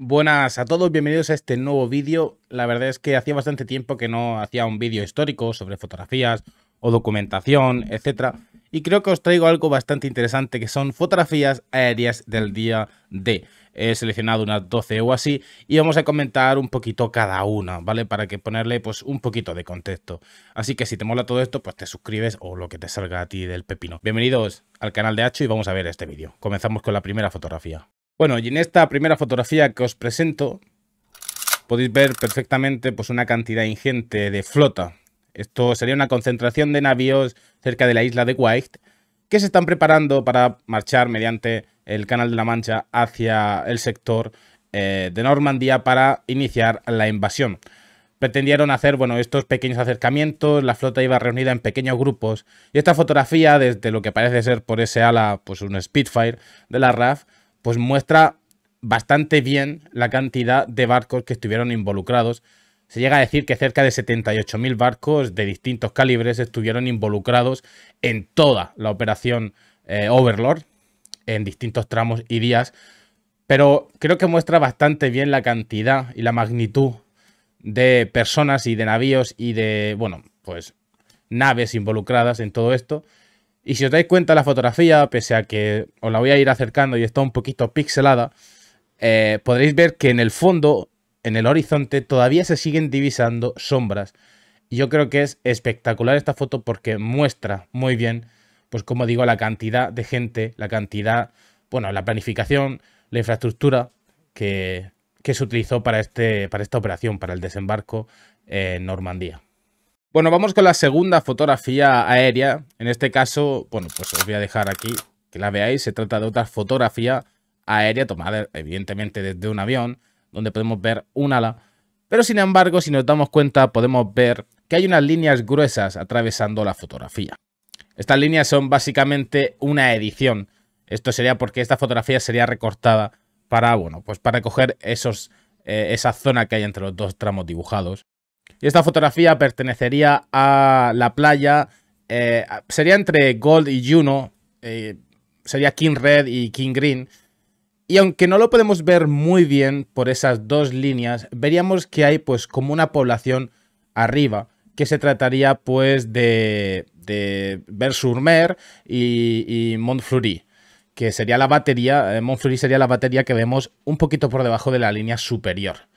Buenas a todos, bienvenidos a este nuevo vídeo. La verdad es que hacía bastante tiempo que no hacía un vídeo histórico sobre fotografías o documentación, etcétera. Y creo que os traigo algo bastante interesante que son fotografías aéreas del día D. He seleccionado unas 12 o así y vamos a comentar un poquito cada una, ¿vale? Para que ponerle pues un poquito de contexto. Así que si te mola todo esto, pues te suscribes o lo que te salga a ti del pepino. Bienvenidos al canal de Hacho y vamos a ver este vídeo. Comenzamos con la primera fotografía. Bueno, y en esta primera fotografía que os presento, podéis ver perfectamente pues, una cantidad ingente de flota. Esto sería una concentración de navíos cerca de la isla de White, que se están preparando para marchar mediante el Canal de la Mancha hacia el sector eh, de Normandía para iniciar la invasión. Pretendieron hacer bueno, estos pequeños acercamientos, la flota iba reunida en pequeños grupos y esta fotografía, desde lo que parece ser por ese ala, pues un Spitfire de la RAF, pues muestra bastante bien la cantidad de barcos que estuvieron involucrados. Se llega a decir que cerca de 78.000 barcos de distintos calibres estuvieron involucrados en toda la operación eh, Overlord, en distintos tramos y días, pero creo que muestra bastante bien la cantidad y la magnitud de personas y de navíos y de, bueno, pues naves involucradas en todo esto. Y si os dais cuenta, la fotografía, pese a que os la voy a ir acercando y está un poquito pixelada, eh, podréis ver que en el fondo, en el horizonte, todavía se siguen divisando sombras. yo creo que es espectacular esta foto porque muestra muy bien, pues como digo, la cantidad de gente, la cantidad, bueno, la planificación, la infraestructura que, que se utilizó para, este, para esta operación, para el desembarco en Normandía. Bueno, vamos con la segunda fotografía aérea. En este caso, bueno, pues os voy a dejar aquí que la veáis. Se trata de otra fotografía aérea tomada evidentemente desde un avión, donde podemos ver un ala. Pero sin embargo, si nos damos cuenta, podemos ver que hay unas líneas gruesas atravesando la fotografía. Estas líneas son básicamente una edición. Esto sería porque esta fotografía sería recortada para, bueno, pues para coger esos, eh, esa zona que hay entre los dos tramos dibujados. Y esta fotografía pertenecería a la playa. Eh, sería entre Gold y Juno. Eh, sería King Red y King Green. Y aunque no lo podemos ver muy bien por esas dos líneas, veríamos que hay pues como una población arriba, que se trataría pues de, de Bersurmer y, y Montfleury, que sería la batería, eh, sería la batería que vemos un poquito por debajo de la línea superior.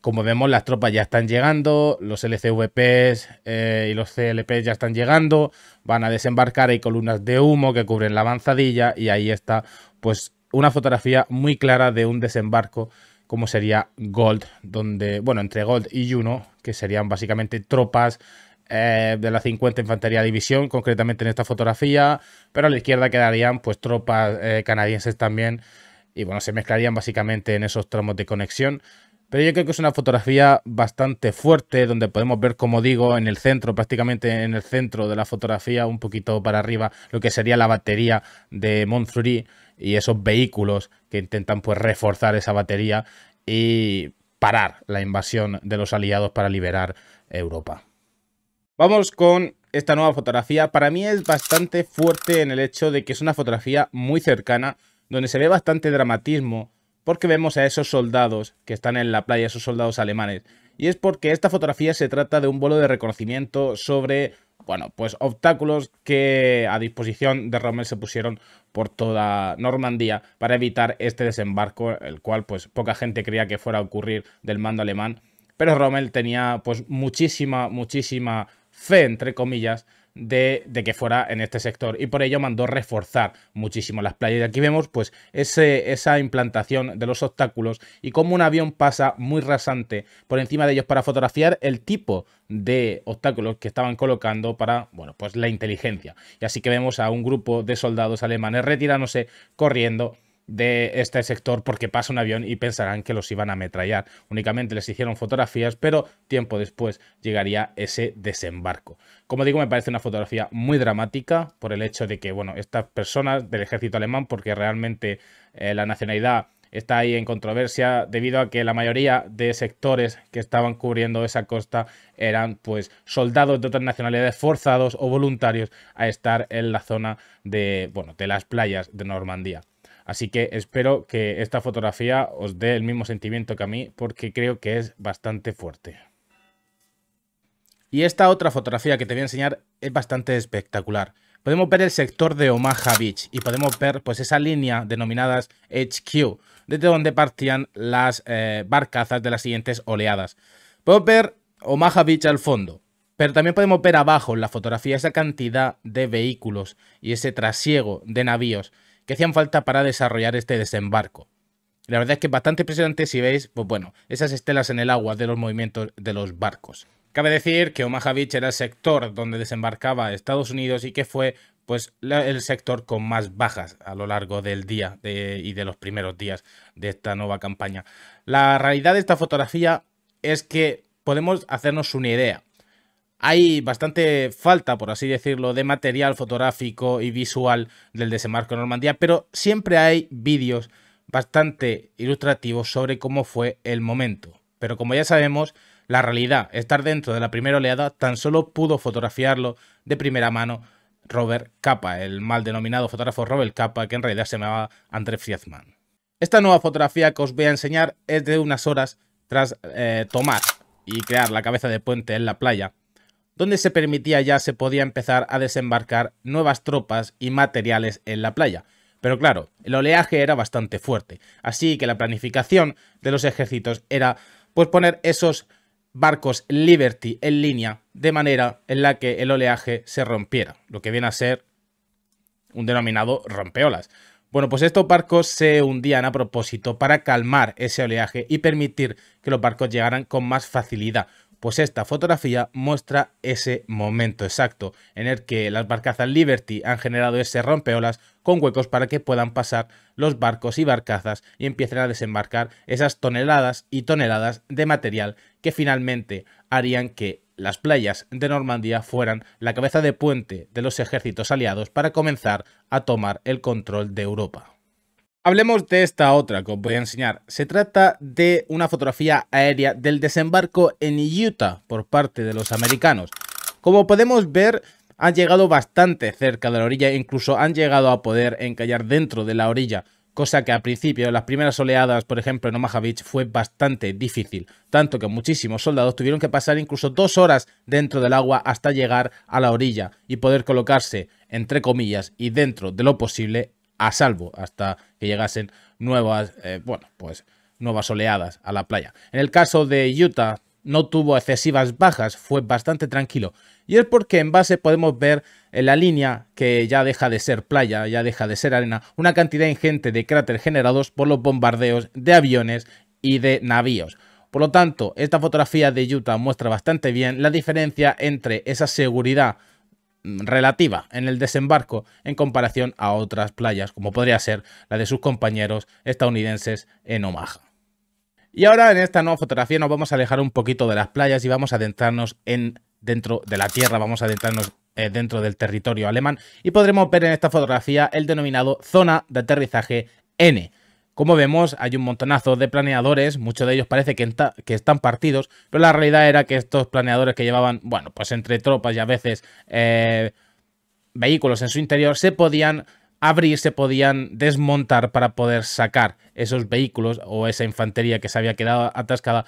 Como vemos, las tropas ya están llegando, los LCVPs eh, y los CLPs ya están llegando, van a desembarcar, hay columnas de humo que cubren la avanzadilla y ahí está pues una fotografía muy clara de un desembarco como sería Gold, donde, bueno, entre Gold y Juno, que serían básicamente tropas eh, de la 50 Infantería División, concretamente en esta fotografía, pero a la izquierda quedarían pues tropas eh, canadienses también, y bueno, se mezclarían básicamente en esos tramos de conexión. Pero yo creo que es una fotografía bastante fuerte, donde podemos ver, como digo, en el centro, prácticamente en el centro de la fotografía, un poquito para arriba, lo que sería la batería de Montfleury y esos vehículos que intentan pues reforzar esa batería y parar la invasión de los aliados para liberar Europa. Vamos con esta nueva fotografía. Para mí es bastante fuerte en el hecho de que es una fotografía muy cercana, donde se ve bastante dramatismo porque vemos a esos soldados que están en la playa, esos soldados alemanes. Y es porque esta fotografía se trata de un vuelo de reconocimiento sobre, bueno, pues obstáculos que a disposición de Rommel se pusieron por toda Normandía para evitar este desembarco, el cual pues poca gente creía que fuera a ocurrir del mando alemán. Pero Rommel tenía pues muchísima, muchísima fe, entre comillas, de, que fuera en este sector y por ello mandó reforzar muchísimo las playas. Y aquí vemos pues ese, esa implantación de los obstáculos y cómo un avión pasa muy rasante por encima de ellos para fotografiar el tipo de obstáculos que estaban colocando para, bueno, pues la inteligencia. Y así que vemos a un grupo de soldados alemanes retirándose corriendo de este sector porque pasa un avión y pensarán que los iban a ametrallar. Únicamente les hicieron fotografías, pero tiempo después llegaría ese desembarco. Como digo, me parece una fotografía muy dramática por el hecho de que, bueno, estas personas del ejército alemán, porque realmente eh, la nacionalidad está ahí en controversia debido a que la mayoría de sectores que estaban cubriendo esa costa eran pues soldados de otras nacionalidades forzados o voluntarios a estar en la zona de, bueno, de las playas de Normandía. Así que espero que esta fotografía os dé el mismo sentimiento que a mí porque creo que es bastante fuerte. Y esta otra fotografía que te voy a enseñar es bastante espectacular. Podemos ver el sector de Omaha Beach y podemos ver pues esa línea denominada HQ, desde donde partían las eh, barcazas de las siguientes oleadas. Podemos ver Omaha Beach al fondo, pero también podemos ver abajo en la fotografía esa cantidad de vehículos y ese trasiego de navíos que hacían falta para desarrollar este desembarco. La verdad es que es bastante impresionante si veis, pues bueno, esas estelas en el agua de los movimientos de los barcos. Cabe decir que Omaha Beach era el sector donde desembarcaba Estados Unidos y que fue pues el sector con más bajas a lo largo del día y de los primeros días de esta nueva campaña. La realidad de esta fotografía es que podemos hacernos una idea hay bastante falta, por así decirlo, de material fotográfico y visual del desembarco en Normandía, pero siempre hay vídeos bastante ilustrativos sobre cómo fue el momento. Pero como ya sabemos, la realidad, estar dentro de la primera oleada, tan solo pudo fotografiarlo de primera mano Robert Capa, el mal denominado fotógrafo Robert Capa, que en realidad se llamaba André Friedman. Esta nueva fotografía que os voy a enseñar es de unas horas tras eh, tomar y crear la cabeza de puente en la playa donde se permitía ya se podía empezar a desembarcar nuevas tropas y materiales en la playa. Pero claro, el oleaje era bastante fuerte, así que la planificación de los ejércitos era pues, poner esos barcos Liberty en línea de manera en la que el oleaje se rompiera, lo que viene a ser un denominado rompeolas. Bueno, pues estos barcos se hundían a propósito para calmar ese oleaje y permitir que los barcos llegaran con más facilidad, pues esta fotografía muestra ese momento exacto en el que las barcazas Liberty han generado ese rompeolas con huecos para que puedan pasar los barcos y barcazas y empiecen a desembarcar esas toneladas y toneladas de material que finalmente harían que las playas de Normandía fueran la cabeza de puente de los ejércitos aliados para comenzar a tomar el control de Europa. Hablemos de esta otra que os voy a enseñar. Se trata de una fotografía aérea del desembarco en Utah por parte de los americanos. Como podemos ver, han llegado bastante cerca de la orilla, incluso han llegado a poder encallar dentro de la orilla, cosa que al principio, las primeras oleadas, por ejemplo, en Omaha Beach, fue bastante difícil, tanto que muchísimos soldados tuvieron que pasar incluso dos horas dentro del agua hasta llegar a la orilla y poder colocarse, entre comillas, y dentro de lo posible, a salvo hasta que llegasen nuevas, eh, bueno, pues nuevas oleadas a la playa. En el caso de Utah no tuvo excesivas bajas, fue bastante tranquilo. Y es porque en base podemos ver en la línea que ya deja de ser playa, ya deja de ser arena, una cantidad ingente de cráteres generados por los bombardeos de aviones y de navíos. Por lo tanto, esta fotografía de Utah muestra bastante bien la diferencia entre esa seguridad Mm, relativa en el desembarco en comparación a otras playas, como podría ser la de sus compañeros estadounidenses en Omaha. Y ahora en esta nueva fotografía nos vamos a alejar un poquito de las playas y vamos a adentrarnos en dentro de la tierra, vamos a adentrarnos eh, dentro del territorio alemán y podremos ver en esta fotografía el denominado zona de aterrizaje N, como vemos, hay un montonazo de planeadores, muchos de ellos parece que, que, están partidos, pero la realidad era que estos planeadores que llevaban, bueno, pues entre tropas y a veces eh, vehículos en su interior, se podían abrir, se podían desmontar para poder sacar esos vehículos o esa infantería que se había quedado atascada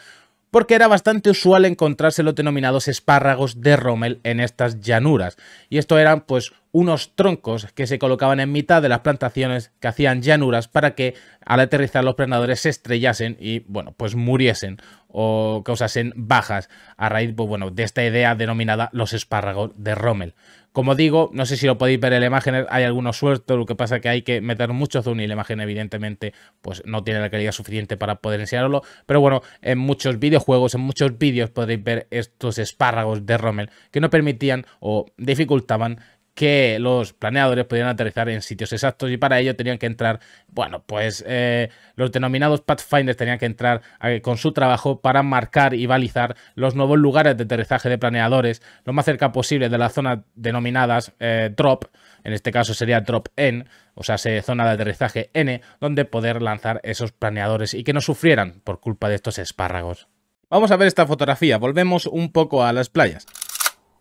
porque era bastante usual encontrarse los denominados espárragos de Rommel en estas llanuras. Y esto eran pues unos troncos que se colocaban en mitad de las plantaciones que hacían llanuras para que al aterrizar los predadores se estrellasen y, bueno, pues muriesen o causasen bajas a raíz, pues bueno, de esta idea denominada los espárragos de Rommel. Como digo, no sé si lo podéis ver en la imagen, hay algunos sueltos, lo que pasa es que hay que meter mucho zoom y la imagen evidentemente pues no tiene la calidad suficiente para poder enseñarlo, pero bueno, en muchos videojuegos, en muchos vídeos podéis ver estos espárragos de Rommel que no permitían o dificultaban que los planeadores podían aterrizar en sitios exactos y para ello tenían que entrar, bueno, pues eh, los denominados Pathfinders tenían que entrar eh, con su trabajo para marcar y balizar los nuevos lugares de aterrizaje de planeadores lo más cerca posible de las zonas denominadas eh, drop, en este caso sería drop N, o sea, zona de aterrizaje N, donde poder lanzar esos planeadores y que no sufrieran por culpa de estos espárragos. Vamos a ver esta fotografía, volvemos un poco a las playas.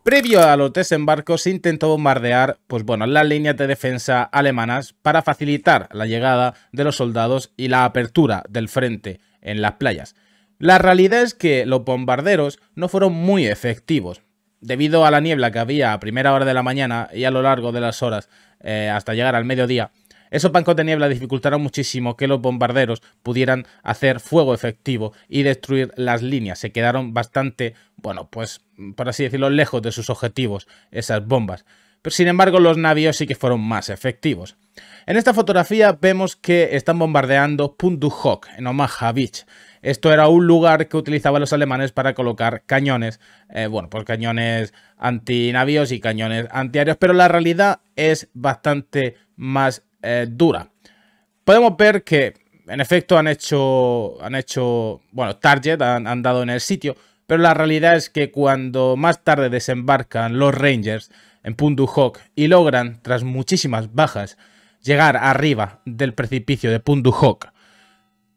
Previo a los desembarcos se intentó bombardear pues bueno, las líneas de defensa alemanas para facilitar la llegada de los soldados y la apertura del frente en las playas. La realidad es que los bombarderos no fueron muy efectivos, debido a la niebla que había a primera hora de la mañana y a lo largo de las horas eh, hasta llegar al mediodía, esos bancos de niebla dificultaron muchísimo que los bombarderos pudieran hacer fuego efectivo y destruir las líneas. Se quedaron bastante, bueno, pues por así decirlo, lejos de sus objetivos esas bombas. Pero sin embargo los navíos sí que fueron más efectivos. En esta fotografía vemos que están bombardeando Punduhok en Omaha Beach. Esto era un lugar que utilizaban los alemanes para colocar cañones, eh, bueno, pues cañones antinavíos y cañones antiaéreos, pero la realidad es bastante más eh, dura. Podemos ver que, en efecto, han hecho, han hecho bueno, target, han, dado en el sitio, pero la realidad es que cuando más tarde desembarcan los Rangers en Pundu Hawk y logran, tras muchísimas bajas, llegar arriba del precipicio de Pundu Hawk,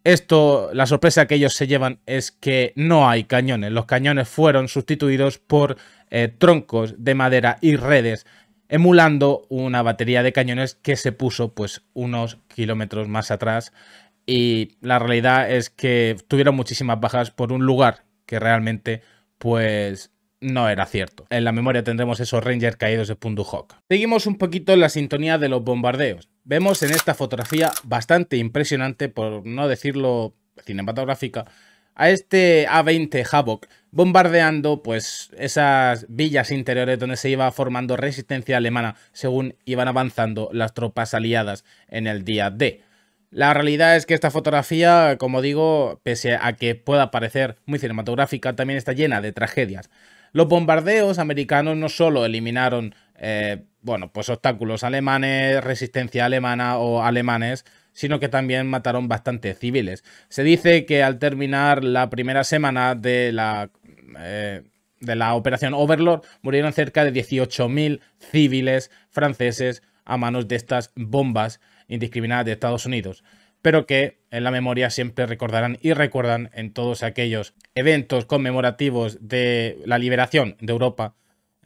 esto, la sorpresa que ellos se llevan es que no hay cañones. Los cañones fueron sustituidos por eh, troncos de madera y redes emulando una batería de cañones que se puso pues unos kilómetros más atrás y la realidad es que tuvieron muchísimas bajas por un lugar que realmente pues no era cierto. En la memoria tendremos esos Rangers caídos de Punduhawk. Seguimos un poquito en la sintonía de los bombardeos. Vemos en esta fotografía bastante impresionante, por no decirlo cinematográfica, a este A20 Havoc, bombardeando pues esas villas interiores donde se iba formando resistencia alemana según iban avanzando las tropas aliadas en el día D. La realidad es que esta fotografía, como digo, pese a que pueda parecer muy cinematográfica, también está llena de tragedias. Los bombardeos americanos no solo eliminaron eh, bueno, pues obstáculos alemanes, resistencia alemana o alemanes, sino que también mataron bastantes civiles. Se dice que al terminar la primera semana de la... Eh, de la operación Overlord murieron cerca de 18.000 civiles franceses a manos de estas bombas indiscriminadas de Estados Unidos, pero que en la memoria siempre recordarán y recuerdan en todos aquellos eventos conmemorativos de la liberación de Europa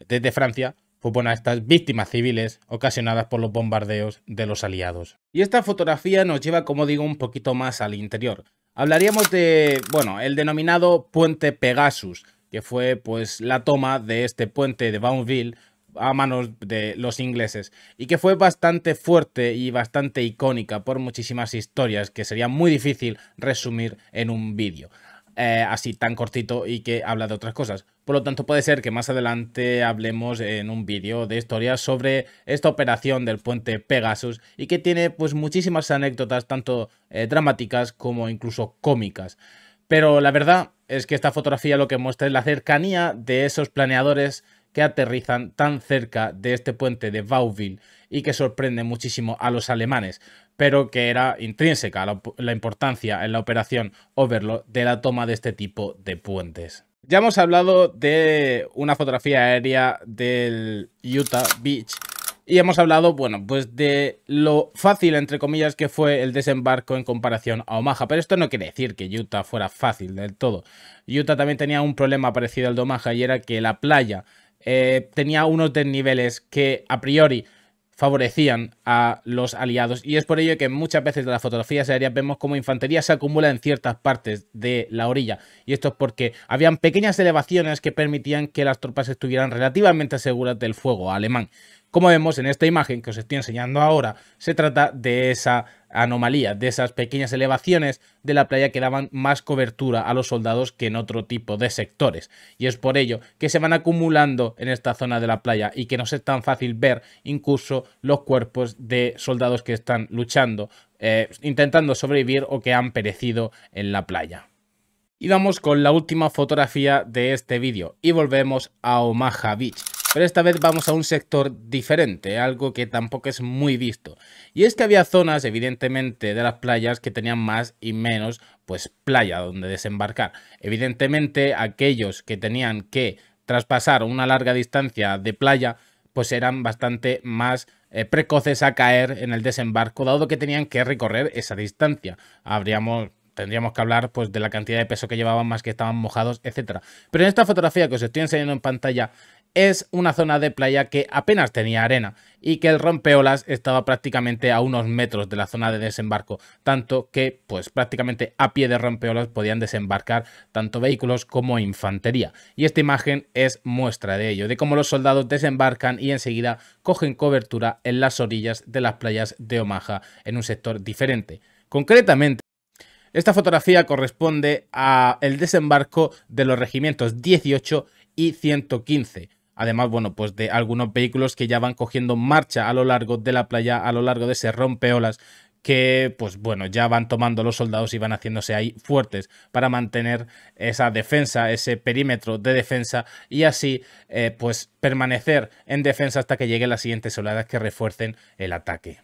desde Francia, pues a estas víctimas civiles ocasionadas por los bombardeos de los aliados. Y esta fotografía nos lleva, como digo, un poquito más al interior. Hablaríamos de, bueno, el denominado Puente Pegasus, que fue pues la toma de este puente de Baumville a manos de los ingleses y que fue bastante fuerte y bastante icónica por muchísimas historias que sería muy difícil resumir en un vídeo eh, así tan cortito y que habla de otras cosas. Por lo tanto, puede ser que más adelante hablemos en un vídeo de historia sobre esta operación del puente Pegasus y que tiene pues muchísimas anécdotas, tanto eh, dramáticas como incluso cómicas. Pero la verdad es que esta fotografía lo que muestra es la cercanía de esos planeadores que aterrizan tan cerca de este puente de Bauville y que sorprende muchísimo a los alemanes, pero que era intrínseca la, la importancia en la operación Overlord de la toma de este tipo de puentes. Ya hemos hablado de una fotografía aérea del Utah Beach y hemos hablado, bueno, pues de lo fácil, entre comillas, que fue el desembarco en comparación a Omaha. Pero esto no quiere decir que Utah fuera fácil del todo. Utah también tenía un problema parecido al de Omaha y era que la playa eh, tenía unos desniveles que a priori favorecían a los aliados y es por ello que muchas veces de las fotografías aéreas vemos como infantería se acumula en ciertas partes de la orilla y esto es porque habían pequeñas elevaciones que permitían que las tropas estuvieran relativamente seguras del fuego alemán. Como vemos en esta imagen que os estoy enseñando ahora, se trata de esa anomalía, de esas pequeñas elevaciones de la playa que daban más cobertura a los soldados que en otro tipo de sectores. Y es por ello que se van acumulando en esta zona de la playa y que no es tan fácil ver incluso los cuerpos de soldados que están luchando, eh, intentando sobrevivir o que han perecido en la playa. Y vamos con la última fotografía de este vídeo y volvemos a Omaha Beach pero esta vez vamos a un sector diferente, algo que tampoco es muy visto. Y es que había zonas, evidentemente, de las playas que tenían más y menos, pues, playa donde desembarcar. Evidentemente, aquellos que tenían que traspasar una larga distancia de playa, pues eran bastante más eh, precoces a caer en el desembarco, dado que tenían que recorrer esa distancia. Habríamos, tendríamos que hablar pues, de la cantidad de peso que llevaban, más que estaban mojados, etcétera. Pero en esta fotografía que os estoy enseñando en pantalla, es una zona de playa que apenas tenía arena y que el rompeolas estaba prácticamente a unos metros de la zona de desembarco, tanto que pues prácticamente a pie de rompeolas podían desembarcar tanto vehículos como infantería. Y esta imagen es muestra de ello, de cómo los soldados desembarcan y enseguida cogen cobertura en las orillas de las playas de Omaha en un sector diferente. Concretamente, esta fotografía corresponde a el desembarco de los regimientos 18 y 115, Además, bueno, pues de algunos vehículos que ya van cogiendo marcha a lo largo de la playa, a lo largo de ese rompeolas que pues bueno, ya van tomando los soldados y van haciéndose ahí fuertes para mantener esa defensa, ese perímetro de defensa y así eh, pues permanecer en defensa hasta que lleguen las siguientes oleadas que refuercen el ataque.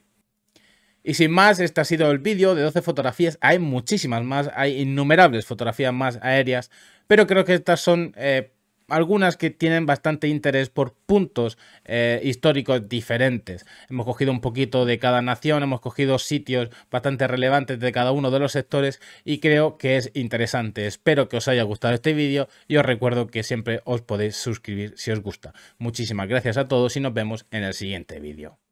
Y sin más, este ha sido el vídeo de 12 fotografías. Hay muchísimas más, hay innumerables fotografías más aéreas, pero creo que estas son eh, algunas que tienen bastante interés por puntos eh, históricos diferentes. Hemos cogido un poquito de cada nación, hemos cogido sitios bastante relevantes de cada uno de los sectores y creo que es interesante. Espero que os haya gustado este vídeo y os recuerdo que siempre os podéis suscribir si os gusta. Muchísimas gracias a todos y nos vemos en el siguiente vídeo.